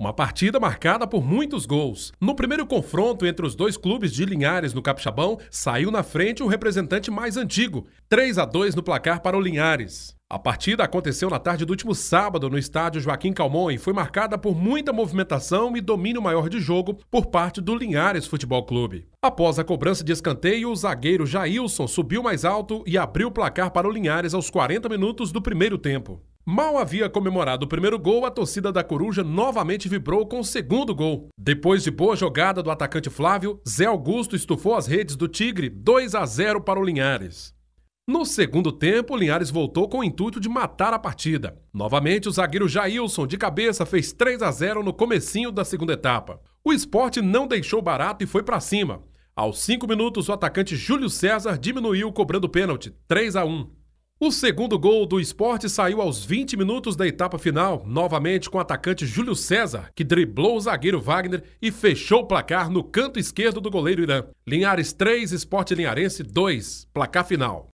Uma partida marcada por muitos gols. No primeiro confronto entre os dois clubes de Linhares no Capixabão, saiu na frente o representante mais antigo, 3 a 2 no placar para o Linhares. A partida aconteceu na tarde do último sábado no estádio Joaquim Calmon e foi marcada por muita movimentação e domínio maior de jogo por parte do Linhares Futebol Clube. Após a cobrança de escanteio, o zagueiro Jailson subiu mais alto e abriu o placar para o Linhares aos 40 minutos do primeiro tempo. Mal havia comemorado o primeiro gol, a torcida da Coruja novamente vibrou com o segundo gol. Depois de boa jogada do atacante Flávio, Zé Augusto estufou as redes do Tigre 2 a 0 para o Linhares. No segundo tempo, Linhares voltou com o intuito de matar a partida. Novamente, o zagueiro Jailson, de cabeça, fez 3 a 0 no comecinho da segunda etapa. O esporte não deixou barato e foi para cima. Aos 5 minutos, o atacante Júlio César diminuiu cobrando pênalti, 3 a 1. O segundo gol do esporte saiu aos 20 minutos da etapa final, novamente com o atacante Júlio César, que driblou o zagueiro Wagner e fechou o placar no canto esquerdo do goleiro Irã. Linhares 3, Esporte Linharense 2, placar final.